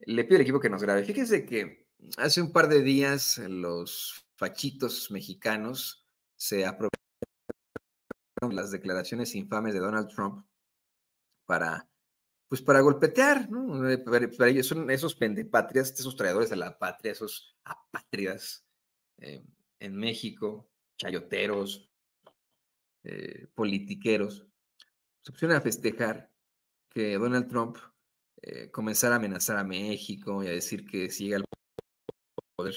Le pido al equipo que nos grabe. Fíjense que hace un par de días eh, los fachitos mexicanos se aprovecharon las declaraciones infames de Donald Trump para, pues para golpetear, eh, ellos son esos pendepatrias, esos traidores de la patria, esos apátridas eh, en México, chayoteros, politiqueros, se pusieron a festejar que Donald Trump eh, comenzar a amenazar a México y a decir que si llega el poder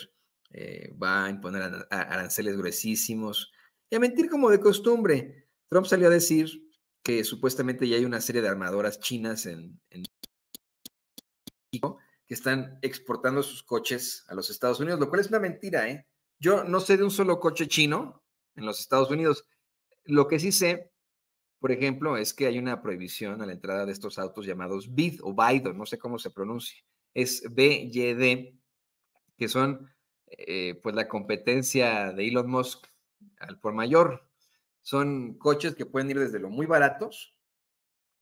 eh, va a imponer aranceles gruesísimos y a mentir como de costumbre. Trump salió a decir que supuestamente ya hay una serie de armadoras chinas en, México que están exportando sus coches a los Estados Unidos, lo cual es una mentira, ¿eh? Yo no sé de un solo coche chino en los Estados Unidos. Lo que sí sé por ejemplo, es que hay una prohibición a la entrada de estos autos llamados BID o BIDO, no sé cómo se pronuncia, es BYD, que son eh, pues la competencia de Elon Musk al por mayor. Son coches que pueden ir desde lo muy baratos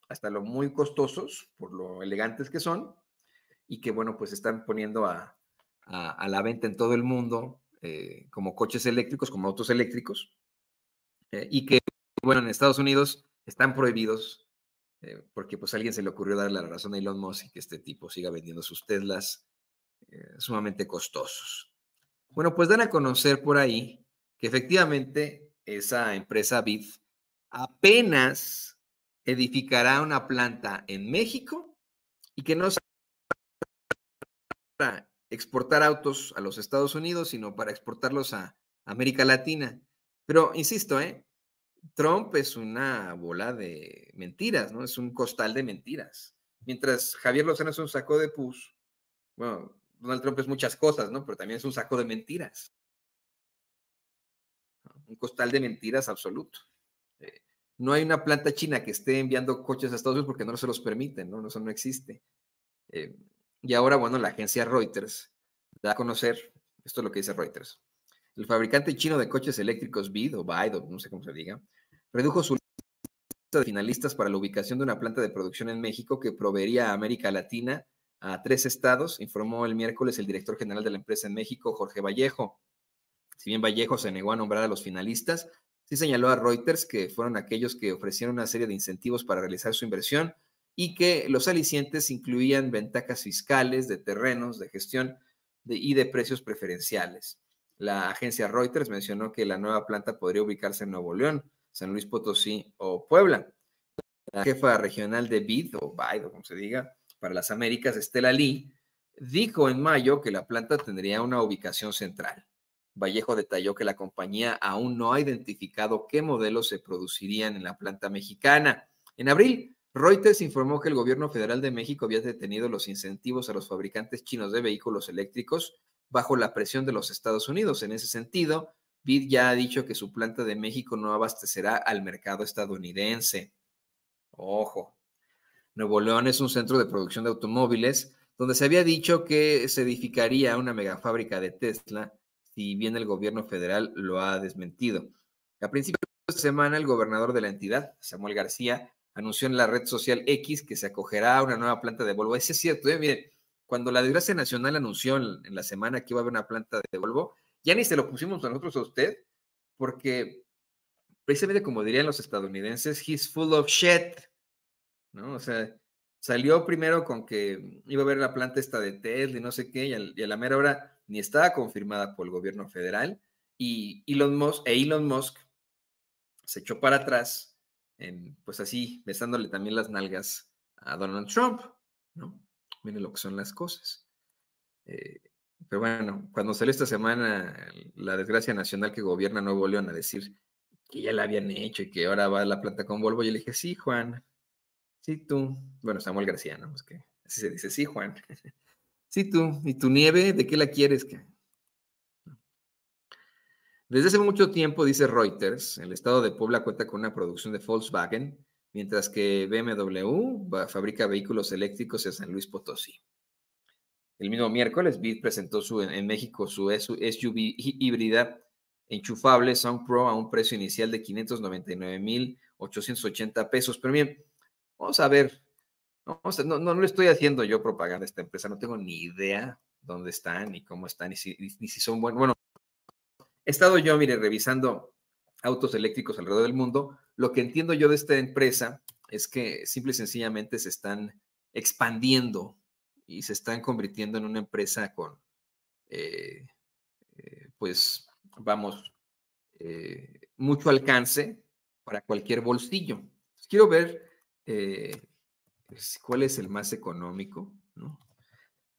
hasta lo muy costosos, por lo elegantes que son, y que bueno, pues están poniendo a, la venta en todo el mundo eh, como coches eléctricos, como autos eléctricos, eh, y que bueno, en Estados Unidos están prohibidos, eh, porque pues alguien se le ocurrió darle la razón a Elon Musk y que este tipo siga vendiendo sus Teslas eh, sumamente costosos. Bueno, pues dan a conocer por ahí que efectivamente esa empresa BID apenas edificará una planta en México y que no para exportar autos a los Estados Unidos, sino para exportarlos a América Latina. Pero, insisto, ¿eh? Trump es una bola de mentiras, ¿no? Es un costal de mentiras. Mientras Javier Lozano es un saco de pus, bueno, Donald Trump es muchas cosas, ¿no? Pero también es un saco de mentiras. Un costal de mentiras absoluto. Eh, no hay una planta china que esté enviando coches a Estados Unidos porque no se los permiten, ¿no? Eso no existe. Eh, y ahora, bueno, la agencia Reuters da a conocer, esto es lo que dice Reuters, el fabricante chino de coches eléctricos BID o no sé cómo se diga, redujo su lista de finalistas para la ubicación de una planta de producción en México que proveería a América Latina a tres estados, informó el miércoles el director general de la empresa en México, Jorge Vallejo. Si bien Vallejo se negó a nombrar a los finalistas, sí señaló a Reuters que fueron aquellos que ofrecieron una serie de incentivos para realizar su inversión y que los alicientes incluían ventajas fiscales, de terrenos, de gestión y de precios preferenciales. La agencia Reuters mencionó que la nueva planta podría ubicarse en Nuevo León, San Luis Potosí o Puebla. La jefa regional de BID o BID, o como se diga, para las Américas, Estela Lee, dijo en mayo que la planta tendría una ubicación central. Vallejo detalló que la compañía aún no ha identificado qué modelos se producirían en la planta mexicana. En abril, Reuters informó que el gobierno federal de México había detenido los incentivos a los fabricantes chinos de vehículos eléctricos bajo la presión de los Estados Unidos. En ese sentido, BID ya ha dicho que su planta de México no abastecerá al mercado estadounidense. Ojo. Nuevo León es un centro de producción de automóviles donde se había dicho que se edificaría una megafábrica de Tesla, si bien el gobierno federal lo ha desmentido. A principios de semana, el gobernador de la entidad, Samuel García, anunció en la red social X que se acogerá a una nueva planta de Volvo. es cierto, ¿eh? miren, cuando la desgracia nacional anunció en la semana que iba a haber una planta de Volvo, ya ni se lo pusimos nosotros a usted, porque precisamente como dirían los estadounidenses, he's full of shit, ¿no? O sea, salió primero con que iba a ver la planta esta de Tesla y no sé qué, y, a la mera hora ni estaba confirmada por el gobierno federal, y Elon Musk, e Elon Musk se echó para atrás, en, pues así, besándole también las nalgas a Donald Trump, ¿no? Miren lo que son las cosas. Eh, pero bueno, cuando salió esta semana la desgracia nacional que gobierna Nuevo León a decir que ya la habían hecho y que ahora va a la planta con Volvo, yo le dije, sí, Juan, sí tú. Bueno, Samuel García, ¿no? Pues que así se dice, sí, Juan. sí tú. ¿Y tu nieve? ¿De qué la quieres? Que... Desde hace mucho tiempo, dice Reuters, el estado de Puebla cuenta con una producción de Volkswagen, mientras que BMW fabrica vehículos eléctricos en San Luis Potosí. El mismo miércoles, bid presentó su, en México su SUV híbrida enchufable Sound Pro a un precio inicial de 599.880 pesos. Pero bien, vamos a ver. no, lo estoy haciendo yo propaganda a esta empresa, no tengo ni idea dónde están, ni cómo están, si, ni si son buenos. Bueno, he estado yo, mire, revisando autos eléctricos alrededor del mundo. Lo que entiendo yo de esta empresa es que simple y sencillamente se están expandiendo y se están convirtiendo en una empresa con, eh, eh, pues, vamos, eh, mucho alcance para cualquier bolsillo. Pues, quiero ver pues, cuál es el más económico, ¿no?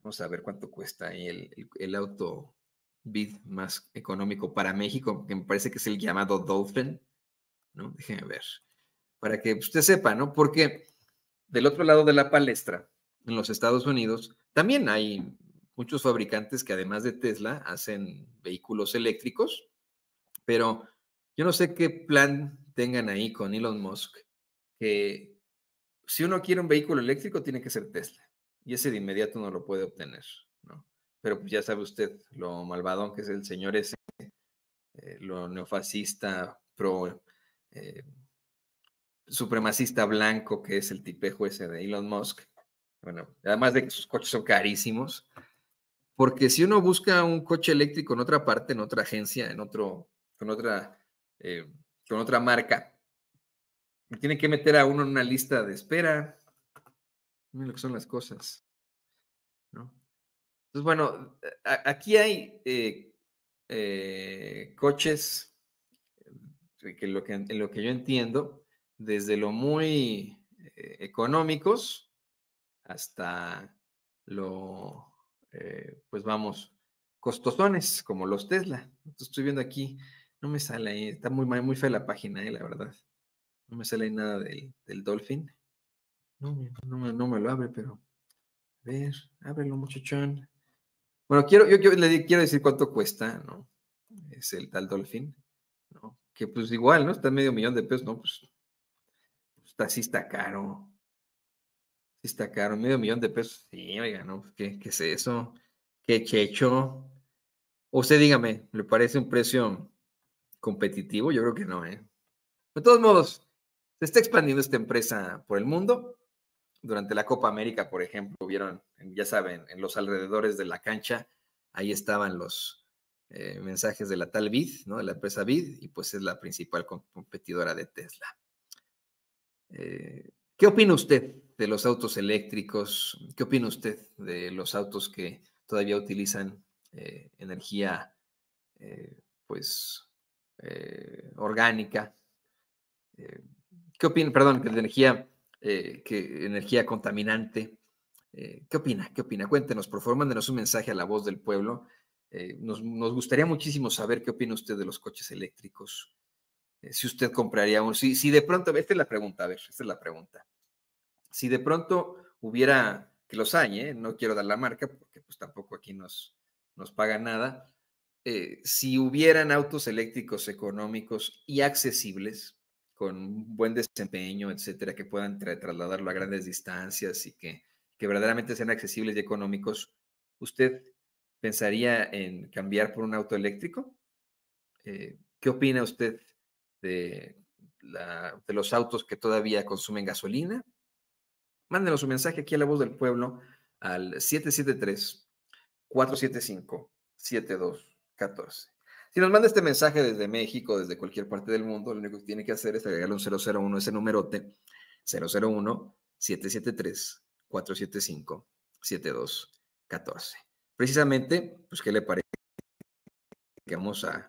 Vamos a ver cuánto cuesta el, el, auto bid más económico para México, que me parece que es el llamado Dolphin, ¿no? Déjenme ver, para que usted sepa, ¿no? Porque del otro lado de la palestra, en los Estados Unidos, también hay muchos fabricantes que además de Tesla hacen vehículos eléctricos, pero yo no sé qué plan tengan ahí con Elon Musk, que si uno quiere un vehículo eléctrico tiene que ser Tesla, y ese de inmediato no lo puede obtener, ¿no? Pero pues, ya sabe usted lo malvadón que es el señor ese, eh, lo neofascista, pro... Eh, supremacista blanco que es el tipejo ese de Elon Musk, bueno, además de que sus coches son carísimos, porque si uno busca un coche eléctrico en otra parte, en otra agencia, en otro, con otra, eh, con otra marca, tiene que meter a uno en una lista de espera. Miren lo que son las cosas. Entonces, bueno, aquí hay eh, eh, coches que, que en lo que yo entiendo, desde lo muy económicos hasta lo, eh, pues vamos, costosones como los Tesla. estoy viendo aquí, no me sale ahí, está muy, muy fea la página, eh, la verdad. No me sale nada del, del Dolphin. No, no, no, me lo abre, pero. A ver, ábrelo, muchachón. Bueno, quiero, yo, le quiero decir cuánto cuesta, ¿no? Es el tal Dolphin, ¿no? Que pues igual, ¿no? Está medio millón de pesos, ¿no? Pues, está, pues, está caro destacaron está medio millón de pesos. Sí, oiga, ¿no? Pues, ¿Qué, qué es eso? ¿Qué checho? Usted dígame, ¿le parece un precio competitivo? Yo creo que no, ¿eh? De todos modos, se está expandiendo esta empresa por el mundo. Durante la Copa América, por ejemplo, vieron, ya saben, en los alrededores de la cancha, ahí estaban los eh, mensajes de la tal Vid, ¿no? De la empresa Vid, y pues es la principal competidora de Tesla. Eh, ¿Qué opina usted? de los autos eléctricos. ¿Qué opina usted de los autos que todavía utilizan eh, energía eh, pues eh, orgánica? ¿Qué opina, perdón, de energía, que, energía contaminante? ¿Qué opina? ¿Qué opina? Cuéntenos, por favor, mándenos un mensaje a la voz del pueblo. Nos, gustaría muchísimo saber qué opina usted de los coches eléctricos. si usted compraría uno, si, si de pronto, esta es la pregunta, a ver, esta es la pregunta. Si de pronto hubiera, que los hay, ¿eh? no quiero dar la marca porque pues tampoco aquí nos, nos paga nada, eh, si hubieran autos eléctricos económicos y accesibles, con buen desempeño, etcétera, que puedan trasladarlo a grandes distancias y que, verdaderamente sean accesibles y económicos, ¿usted pensaría en cambiar por un auto eléctrico? Eh, ¿Qué opina usted de los autos que todavía consumen gasolina Mándenos un mensaje aquí a La Voz del Pueblo al 773-475-7214. Si nos manda este mensaje desde México, desde cualquier parte del mundo, lo único que tiene que hacer es agregarle un 001 ese numerote, 001-773-475-7214. Precisamente, pues, ¿qué le parece? Que vamos a